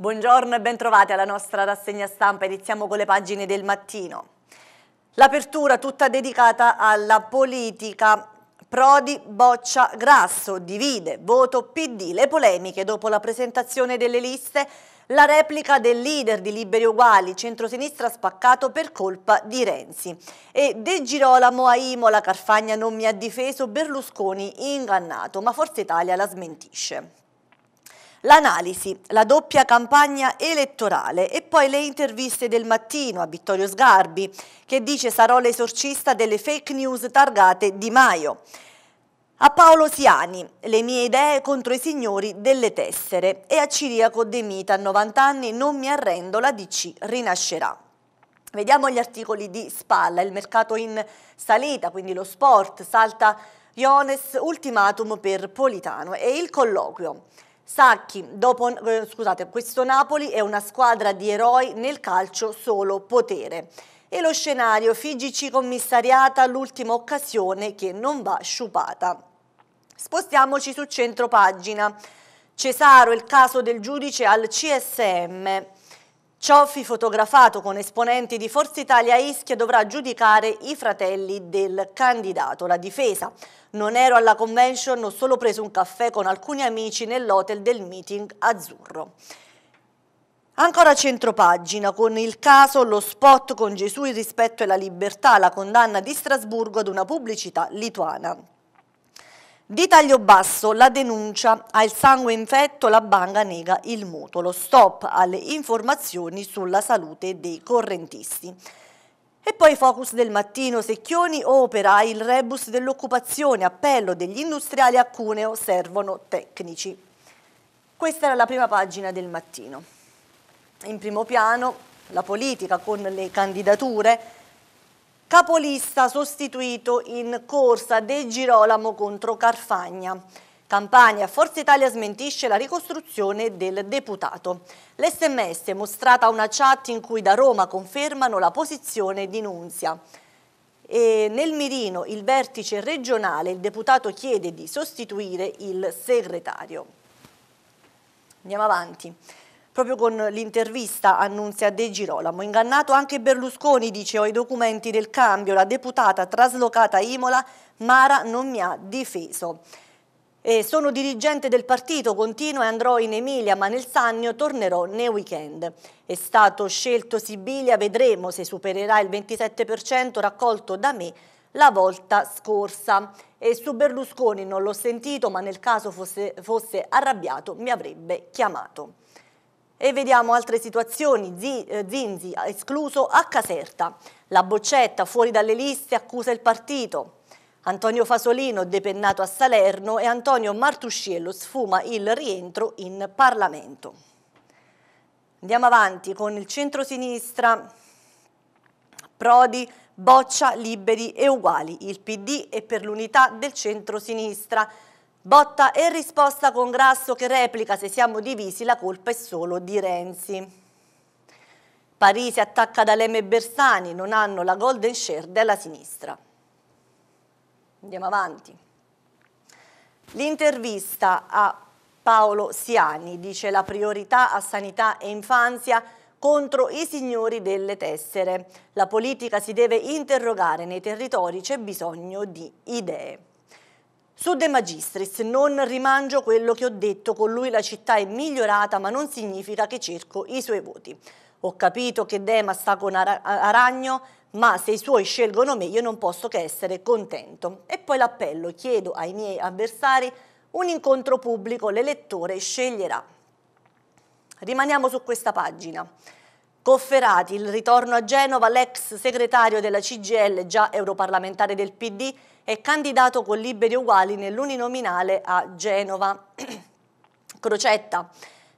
Buongiorno e bentrovati alla nostra rassegna stampa. Iniziamo con le pagine del mattino. L'apertura tutta dedicata alla politica. Prodi boccia grasso, divide, voto PD, le polemiche dopo la presentazione delle liste, la replica del leader di Liberi Uguali, centrosinistra spaccato per colpa di Renzi. E De Girolamo a Imola, Carfagna non mi ha difeso, Berlusconi ingannato, ma Forza Italia la smentisce. L'analisi, la doppia campagna elettorale e poi le interviste del mattino a Vittorio Sgarbi che dice sarò l'esorcista delle fake news targate di Maio. A Paolo Siani, le mie idee contro i signori delle tessere e a Ciriaco De Mita, 90 anni, non mi arrendo, la DC rinascerà. Vediamo gli articoli di Spalla, il mercato in salita, quindi lo sport, salta Iones, ultimatum per Politano e il colloquio. Sacchi, dopo, eh, scusate, questo Napoli è una squadra di eroi nel calcio solo potere. E lo scenario Figici commissariata, l'ultima occasione che non va sciupata. Spostiamoci su centro pagina. Cesaro, il caso del giudice al CSM. Cioffi, fotografato con esponenti di Forza Italia Ischia, dovrà giudicare i fratelli del candidato. La difesa. Non ero alla convention, ho solo preso un caffè con alcuni amici nell'hotel del meeting azzurro. Ancora centropagina, con il caso Lo spot con Gesù, il rispetto e la libertà, la condanna di Strasburgo ad una pubblicità lituana. Di taglio basso la denuncia, al sangue infetto la banca nega il mutolo. stop alle informazioni sulla salute dei correntisti. E poi focus del mattino, Secchioni opera il rebus dell'occupazione, appello degli industriali a Cuneo, servono tecnici. Questa era la prima pagina del mattino. In primo piano la politica con le candidature, Capolista sostituito in corsa De Girolamo contro Carfagna. Campania, Forza Italia smentisce la ricostruzione del deputato. L'SMS è mostrata una chat in cui da Roma confermano la posizione di Nunzia. E nel mirino, il vertice regionale, il deputato chiede di sostituire il segretario. Andiamo avanti. Proprio con l'intervista annunzia De Girolamo, ingannato anche Berlusconi, dice ho i documenti del cambio, la deputata traslocata a Imola, Mara non mi ha difeso. E sono dirigente del partito, continuo e andrò in Emilia, ma nel Sannio tornerò nei weekend. È stato scelto Sibilia, vedremo se supererà il 27% raccolto da me la volta scorsa. E su Berlusconi non l'ho sentito, ma nel caso fosse, fosse arrabbiato mi avrebbe chiamato. E vediamo altre situazioni, eh, Zinzi escluso a Caserta, la boccetta fuori dalle liste accusa il partito, Antonio Fasolino depennato a Salerno e Antonio Martusciello sfuma il rientro in Parlamento. Andiamo avanti con il centro-sinistra, Prodi boccia liberi e uguali, il PD è per l'unità del centro sinistra Botta e risposta con Grasso che replica se siamo divisi la colpa è solo di Renzi. Parisi attacca D'Alema e Bersani, non hanno la golden share della sinistra. Andiamo avanti. L'intervista a Paolo Siani dice la priorità a sanità e infanzia contro i signori delle tessere. La politica si deve interrogare, nei territori c'è bisogno di idee. Su De Magistris non rimangio quello che ho detto, con lui la città è migliorata ma non significa che cerco i suoi voti. Ho capito che Dema sta con Ar Aragno, ma se i suoi scelgono me io non posso che essere contento. E poi l'appello, chiedo ai miei avversari un incontro pubblico, l'elettore sceglierà. Rimaniamo su questa pagina. Cofferati, il ritorno a Genova, l'ex segretario della CGL, già europarlamentare del PD, è candidato con Liberi Uguali nell'uninominale a Genova. Crocetta,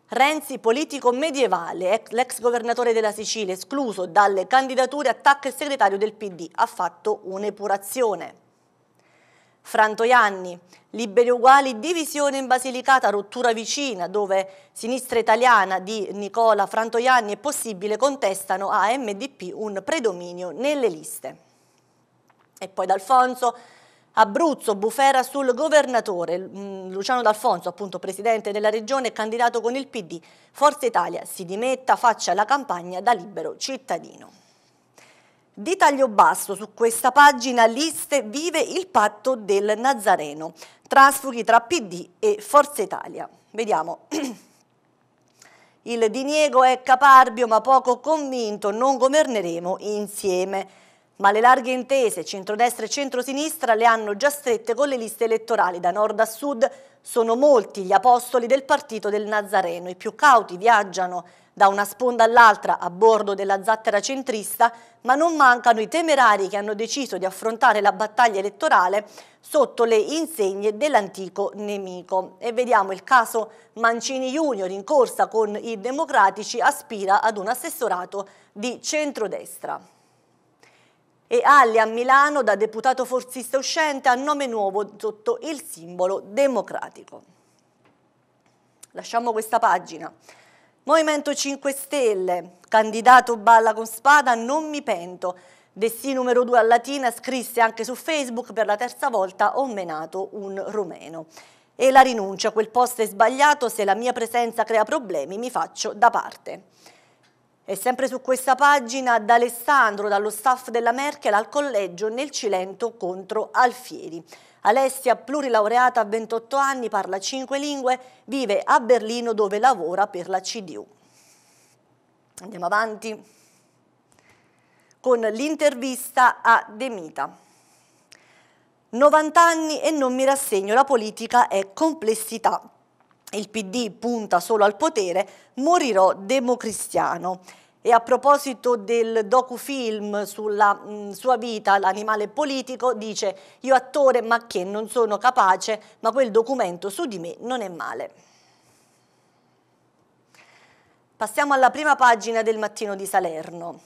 Renzi, politico medievale, l'ex governatore della Sicilia, escluso dalle candidature, attacca il segretario del PD, ha fatto un'epurazione. Frantoianni, Liberi Uguali, divisione in Basilicata, rottura vicina, dove sinistra italiana di Nicola Frantoianni e Possibile contestano a MDP un predominio nelle liste. E poi D'Alfonso, Abruzzo, bufera sul governatore. Mm, Luciano D'Alfonso, appunto presidente della regione e candidato con il PD. Forza Italia si dimetta, faccia la campagna da libero cittadino. Di taglio basso su questa pagina liste vive il patto del Nazareno, trasfughi tra PD e Forza Italia. Vediamo. Il diniego è caparbio ma poco convinto, non governeremo insieme. Ma le larghe intese centrodestra e centrosinistra le hanno già strette con le liste elettorali da nord a sud. Sono molti gli apostoli del partito del Nazareno, i più cauti viaggiano da una sponda all'altra a bordo della zattera centrista, ma non mancano i temerari che hanno deciso di affrontare la battaglia elettorale sotto le insegne dell'antico nemico. E vediamo il caso Mancini Junior in corsa con i democratici aspira ad un assessorato di centrodestra e Alli a Milano da deputato forzista uscente a nome nuovo sotto il simbolo democratico. Lasciamo questa pagina. Movimento 5 Stelle, candidato Balla con Spada, non mi pento. Dessì numero 2 a Latina scrisse anche su Facebook per la terza volta ho menato un rumeno. E la rinuncia, quel post è sbagliato, se la mia presenza crea problemi mi faccio da parte. E sempre su questa pagina, da Alessandro, dallo staff della Merkel al collegio nel Cilento contro Alfieri. Alessia, plurilaureata a 28 anni, parla 5 lingue, vive a Berlino dove lavora per la CDU. Andiamo avanti con l'intervista a Demita. 90 anni e non mi rassegno, la politica è complessità. Il PD punta solo al potere, morirò democristiano. E a proposito del docufilm sulla mh, mm, sua vita, l'animale politico, dice «Io attore ma che non sono capace, ma quel documento su di me non è male». Passiamo alla prima pagina del Mattino di Salerno.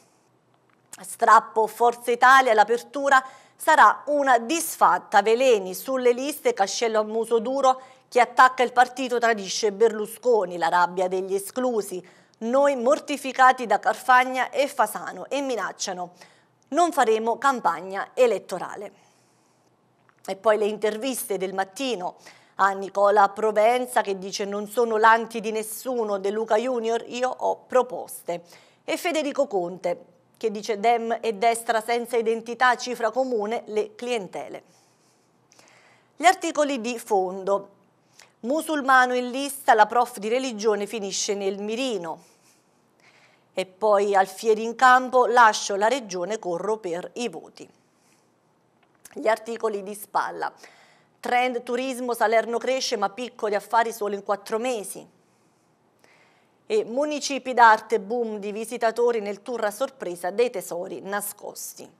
Strappo Forza Italia, l'apertura sarà una disfatta. Veleni sulle liste, Cascello a muso duro, chi attacca il partito tradisce Berlusconi, la rabbia degli esclusi. Noi mortificati da Carfagna e Fasano e minacciano. Non faremo campagna elettorale. E poi le interviste del mattino a Nicola Provenza che dice non sono l'anti di nessuno De Luca Junior, io ho proposte. E Federico Conte che dice Dem e destra senza identità, cifra comune, le clientele. Gli articoli di fondo Musulmano in lista, la prof di religione finisce nel mirino. E poi Alfieri in campo, lascio la regione, corro per i voti. Gli articoli di spalla. Trend turismo, Salerno cresce ma piccoli affari solo in quattro mesi. E municipi d'arte, boom di visitatori nel tour a sorpresa dei tesori nascosti.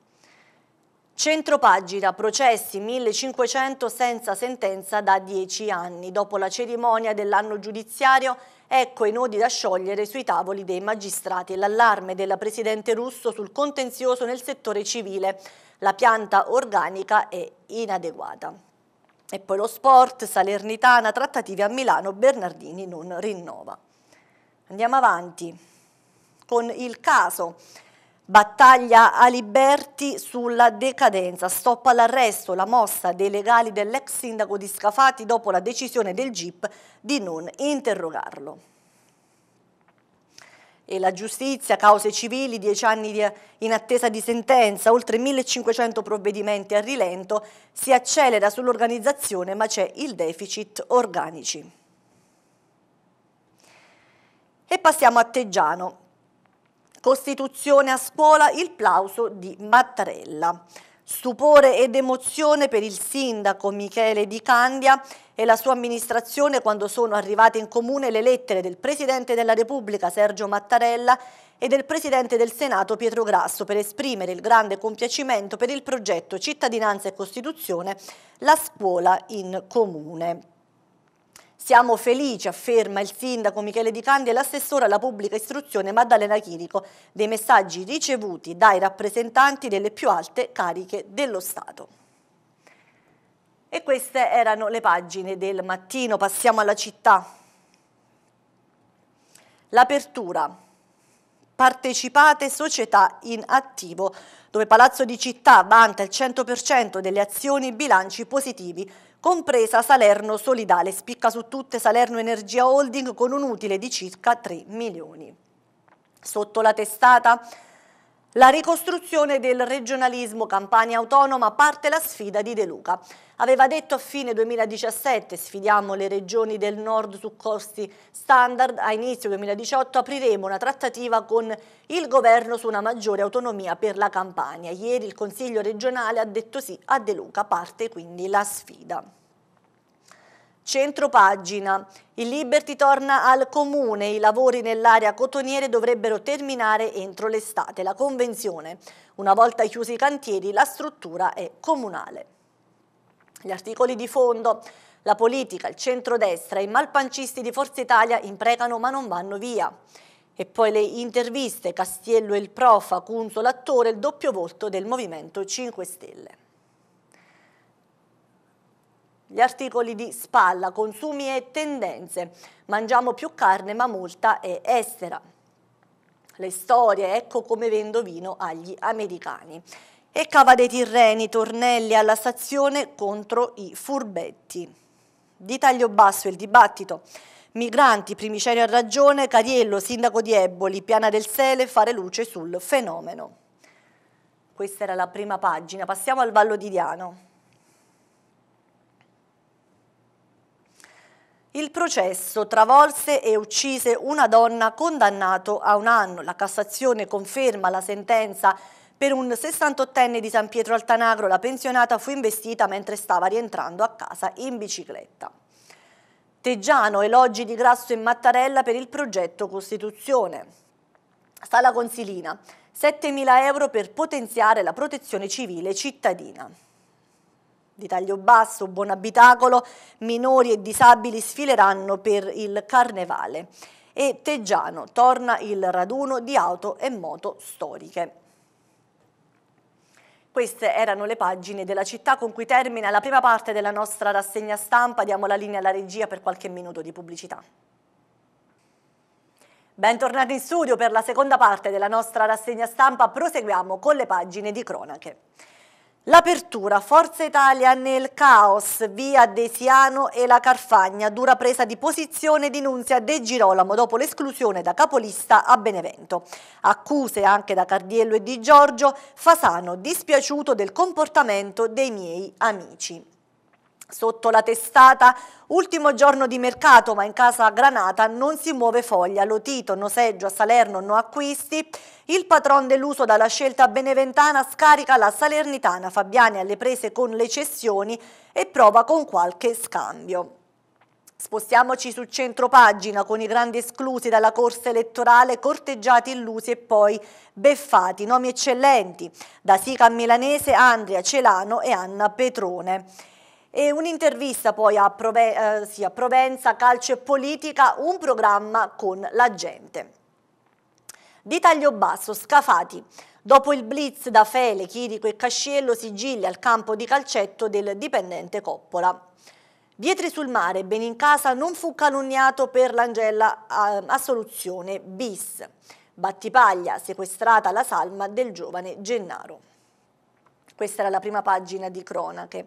Centropagina, processi 1500 senza sentenza da 10 anni. Dopo la cerimonia dell'anno giudiziario, ecco i nodi da sciogliere sui tavoli dei magistrati e l'allarme della Presidente russo sul contenzioso nel settore civile. La pianta organica è inadeguata. E poi lo sport, Salernitana, trattative a Milano, Bernardini non rinnova. Andiamo avanti con il caso. Battaglia a Liberti sulla decadenza, stop all'arresto, la mossa dei legali dell'ex sindaco di Scafati dopo la decisione del GIP di non interrogarlo. E la giustizia, cause civili, dieci anni di, in attesa di sentenza, oltre 1500 provvedimenti a rilento, si accelera sull'organizzazione ma c'è il deficit organici. E passiamo a Teggiano, Costituzione a scuola, il plauso di Mattarella. Stupore ed emozione per il sindaco Michele Di Candia e la sua amministrazione quando sono arrivate in comune le lettere del Presidente della Repubblica Sergio Mattarella e del Presidente del Senato Pietro Grasso per esprimere il grande compiacimento per il progetto Cittadinanza e Costituzione, la scuola in comune. Siamo felici, afferma il sindaco Michele Di Candi e l'assessore alla pubblica istruzione Maddalena Chirico, dei messaggi ricevuti dai rappresentanti delle più alte cariche dello Stato. E queste erano le pagine del mattino, passiamo alla città. L'apertura. Partecipate società in attivo, dove Palazzo di Città vanta il 100% delle azioni bilanci positivi compresa Salerno Solidale. Spicca su tutte Salerno Energia Holding con un utile di circa 3 milioni. Sotto la testata la ricostruzione del regionalismo Campania Autonoma parte la sfida di De Luca. Aveva detto a fine 2017 sfidiamo le regioni del nord su costi standard, a inizio 2018 apriremo una trattativa con il governo su una maggiore autonomia per la Campania. Ieri il Consiglio regionale ha detto sì a De Luca, parte quindi la sfida. Centro pagina. Il Liberty torna al comune, i lavori nell'area cotoniere dovrebbero terminare entro l'estate. La convenzione. Una volta chiusi i cantieri la struttura è comunale. Gli articoli di fondo. La politica, il centrodestra, i malpancisti di Forza Italia imprecano ma non vanno via. E poi le interviste, Castiello e il prof, Cunzo l'attore, il doppio volto del Movimento 5 Stelle gli articoli di spalla, consumi e tendenze. Mangiamo più carne ma molta è estera. Le storie, ecco come vendo vino agli americani. E Cava dei Tirreni, tornelli alla stazione contro i furbetti. Di taglio basso il dibattito. Migranti, primicerio a ragione, Cariello, sindaco di Eboli, Piana del Sele, fare luce sul fenomeno. Questa era la prima pagina, passiamo al Vallo di Diano. Il processo travolse e uccise una donna condannato a un anno. La Cassazione conferma la sentenza per un 68enne di San Pietro Altanagro, la pensionata fu investita mentre stava rientrando a casa in bicicletta. Teggiano, elogi di Grasso e Mattarella per il progetto Costituzione. Sala Consilina, 7.000 euro per potenziare la protezione civile cittadina di taglio basso, buon abitacolo, minori e disabili sfileranno per il carnevale. E Teggiano torna il raduno di auto e moto storiche. Queste erano le pagine della città con cui termina la prima parte della nostra rassegna stampa. Diamo la linea alla regia per qualche minuto di pubblicità. Bentornati in studio per la seconda parte della nostra rassegna stampa. Proseguiamo con le pagine di cronache. L'apertura Forza Italia nel caos, via Desiano e la Carfagna, dura presa di posizione di Nunzia De Girolamo dopo l'esclusione da capolista a Benevento. Accuse anche da Cardiello e Di Giorgio, Fasano dispiaciuto del comportamento dei miei amici. Sotto la testata, ultimo giorno di mercato ma in casa Granata non si muove foglia, Lotito, no seggio a Salerno, no acquisti. Il patron deluso dalla scelta beneventana scarica la Salernitana Fabiani alle prese con le cessioni e prova con qualche scambio. Spostiamoci sul centro pagina con i grandi esclusi dalla corsa elettorale, corteggiati illusi e poi beffati, nomi eccellenti, da Sica Milanese, Andrea Celano e Anna Petrone. E un'intervista poi a, Prove eh, sì, a Provenza, Calcio e Politica, un programma con la gente di taglio basso, scafati. Dopo il blitz da Fele, Chirico e Casciello, Sigilli al campo di calcetto del dipendente Coppola. Vietri sul mare, Benincasa non fu calunniato per l'Angella assoluzione bis. Battipaglia, sequestrata la salma del giovane Gennaro. Questa era la prima pagina di cronache.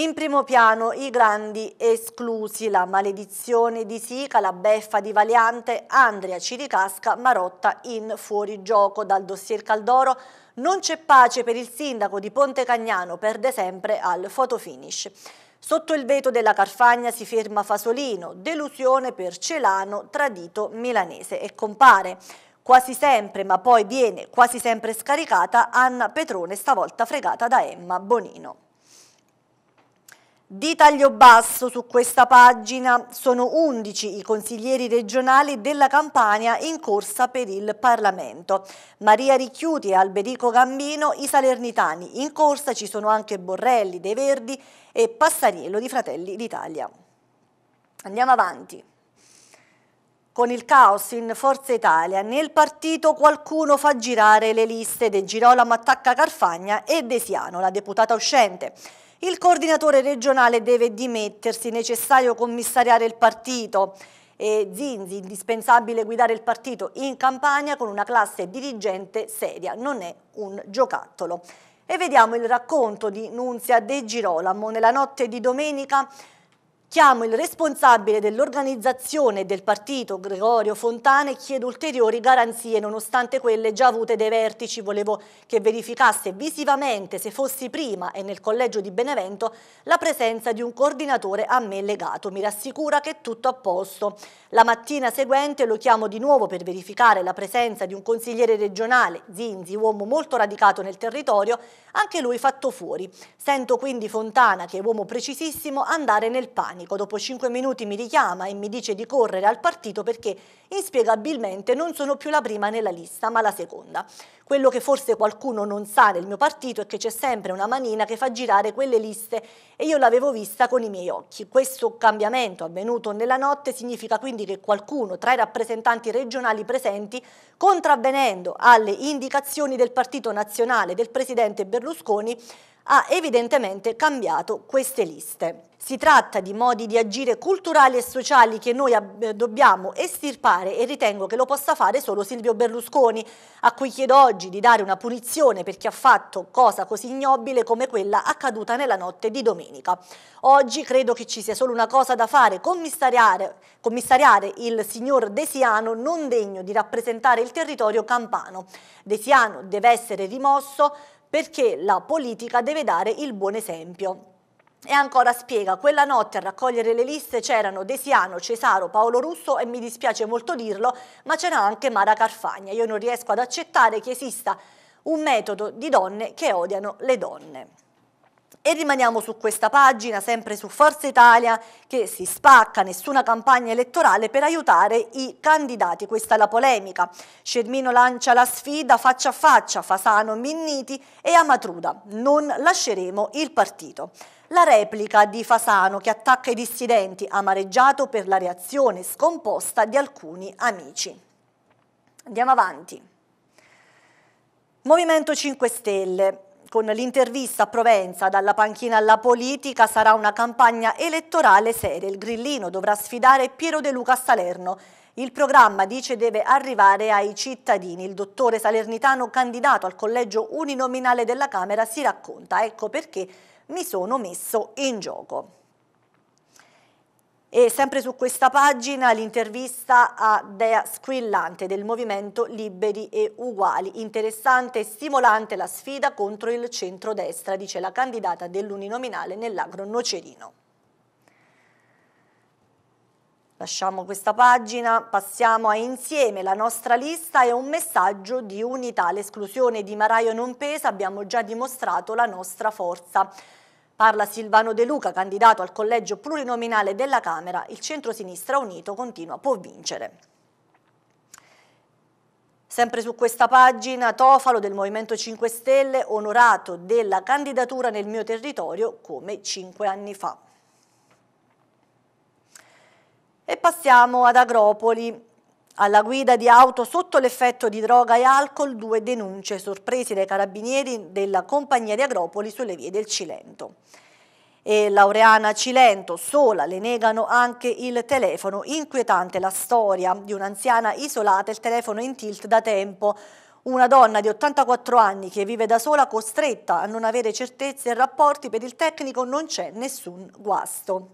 In primo piano i grandi esclusi, la maledizione di Sica, la beffa di Valiante, Andrea Ciricasca, Marotta in fuorigioco dal dossier Caldoro. Non c'è pace per il sindaco di Ponte Cagnano, perde sempre al fotofinish. Sotto il veto della Carfagna si ferma Fasolino, delusione per Celano, tradito milanese e compare. Quasi sempre, ma poi viene quasi sempre scaricata, Anna Petrone, stavolta fregata da Emma Bonino. Di taglio basso su questa pagina sono 11 i consiglieri regionali della Campania in corsa per il Parlamento. Maria Ricchiuti e Alberico Gambino, i salernitani. In corsa ci sono anche Borrelli De Verdi e Passariello di Fratelli d'Italia. Andiamo avanti. Con il caos in Forza Italia, nel partito qualcuno fa girare le liste De Girolamo attacca Carfagna e Desiano, la deputata uscente. Il coordinatore regionale deve dimettersi, necessario commissariare il partito e Zinzi, indispensabile guidare il partito in campagna con una classe dirigente seria, non è un giocattolo. E vediamo il racconto di Nunzia De Girolamo nella notte di domenica Chiamo il responsabile dell'organizzazione del partito, Gregorio Fontana, e chiedo ulteriori garanzie nonostante quelle già avute dai vertici. Volevo che verificasse visivamente, se fossi prima e nel collegio di Benevento, la presenza di un coordinatore a me legato. Mi rassicura che è tutto a posto. La mattina seguente lo chiamo di nuovo per verificare la presenza di un consigliere regionale, Zinzi, uomo molto radicato nel territorio, anche lui fatto fuori. Sento quindi Fontana, che è uomo precisissimo, andare nel panico panico, dopo 5 minuti mi richiama e mi dice di correre al partito perché inspiegabilmente non sono più la prima nella lista ma la seconda. Quello che forse qualcuno non sa nel mio partito è che c'è sempre una manina che fa girare quelle liste e io l'avevo vista con i miei occhi. Questo cambiamento avvenuto nella notte significa quindi che qualcuno tra i rappresentanti regionali presenti, contravvenendo alle indicazioni del partito nazionale del presidente Berlusconi, ha evidentemente cambiato queste liste. Si tratta di modi di agire culturali e sociali che noi eh, dobbiamo estirpare e ritengo che lo possa fare solo Silvio Berlusconi, a cui chiedo oggi di dare una punizione per chi ha fatto cosa così ignobile come quella accaduta nella notte di domenica. Oggi credo che ci sia solo una cosa da fare, commissariare, commissariare il signor Desiano non degno di rappresentare il territorio campano. Desiano deve essere rimosso perché la politica deve dare il buon esempio. E ancora spiega, quella notte a raccogliere le liste c'erano Desiano, Cesaro, Paolo Russo e mi dispiace molto dirlo, ma c'era anche Mara Carfagna. Io non riesco ad accettare che esista un metodo di donne che odiano le donne. E rimaniamo su questa pagina, sempre su Forza Italia, che si spacca nessuna campagna elettorale per aiutare i candidati. Questa è la polemica. Scermino lancia la sfida faccia a faccia, Fasano, Minniti e Amatruda. Non lasceremo il partito. La replica di Fasano che attacca i dissidenti, amareggiato per la reazione scomposta di alcuni amici. Andiamo avanti. Movimento 5 Stelle con l'intervista a Provenza dalla panchina alla politica sarà una campagna elettorale seria. Il grillino dovrà sfidare Piero De Luca a Salerno. Il programma, dice, deve arrivare ai cittadini. Il dottore salernitano candidato al collegio uninominale della Camera si racconta. Ecco perché mi sono messo in gioco. E sempre su questa pagina l'intervista a Dea Squillante del movimento Liberi e Uguali. Interessante e stimolante la sfida contro il centrodestra, dice la candidata dell'uninominale nell'agro nocerino. Lasciamo questa pagina, passiamo a Insieme, la nostra lista è un messaggio di unità. L'esclusione di Maraio non pesa, abbiamo già dimostrato la nostra forza. Parla Silvano De Luca, candidato al collegio plurinominale della Camera. Il centro-sinistra unito continua, può vincere. Sempre su questa pagina, Tofalo del Movimento 5 Stelle, onorato della candidatura nel mio territorio come cinque anni fa. E passiamo ad Agropoli. Alla guida di auto sotto l'effetto di droga e alcol, due denunce sorpresi dai carabinieri della compagnia di Agropoli sulle vie del Cilento. E Laureana Cilento, sola, le negano anche il telefono. Inquietante la storia di un'anziana isolata, il telefono in tilt da tempo. Una donna di 84 anni che vive da sola costretta a non avere certezze e rapporti, per il tecnico non c'è nessun guasto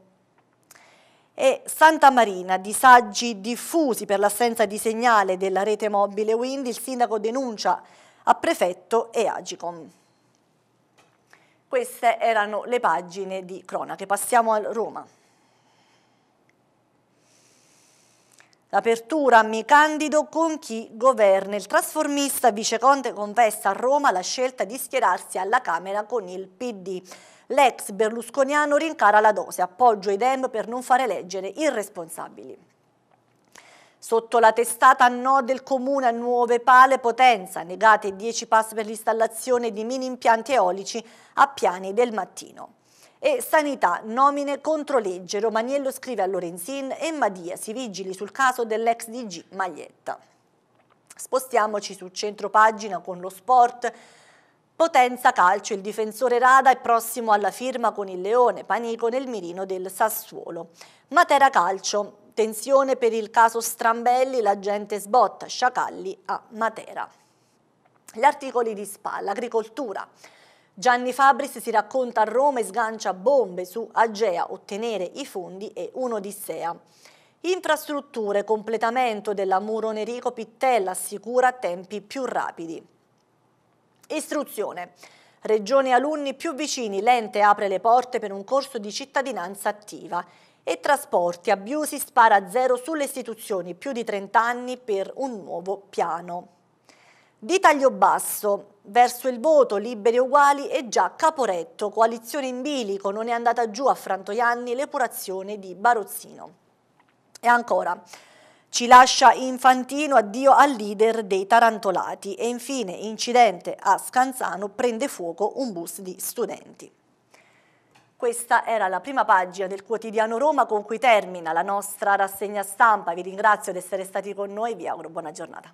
e Santa Marina, disagi diffusi per l'assenza di segnale della rete mobile Wind, il sindaco denuncia a prefetto e Agicom. Queste erano le pagine di cronache. Passiamo a Roma. L'apertura mi candido con chi governa. Il trasformista viceconte confessa a Roma la scelta di schierarsi alla Camera con il PD. L'ex berlusconiano rincara la dose, appoggio i dem per non fare leggere i responsabili. Sotto la testata no del comune a nuove pale potenza, negate 10 pass per l'installazione di mini impianti eolici a piani del mattino. E sanità, nomine contro legge. Romagnello scrive a Lorenzin e Madia si vigili sul caso dell'ex DG Maglietta. Spostiamoci su centro pagina con lo sport. Potenza calcio, il difensore Rada è prossimo alla firma con il Leone, panico nel mirino del Sassuolo. Matera calcio, tensione per il caso Strambelli, la gente sbotta, sciacalli a Matera. Gli articoli di Spalla, agricoltura. Gianni Fabris si racconta a Roma e sgancia bombe su Agea, ottenere i fondi e un'odissea. Infrastrutture, completamento della Muro Nerico Pittella assicura tempi più rapidi. Istruzione. Regione alunni più vicini, l'ente apre le porte per un corso di cittadinanza attiva. E trasporti, abusi spara zero sulle istituzioni, più di 30 anni per un nuovo piano. Di taglio basso, verso il voto, liberi e uguali e già Caporetto, coalizione in bilico, non è andata giù a Frantoianni l'epurazione di Barozzino. E ancora, ci lascia Infantino addio al leader dei tarantolati e infine incidente a Scanzano prende fuoco un bus di studenti. Questa era la prima pagina del quotidiano Roma con cui termina la nostra rassegna stampa. Vi ringrazio di essere stati con noi, vi auguro buona giornata.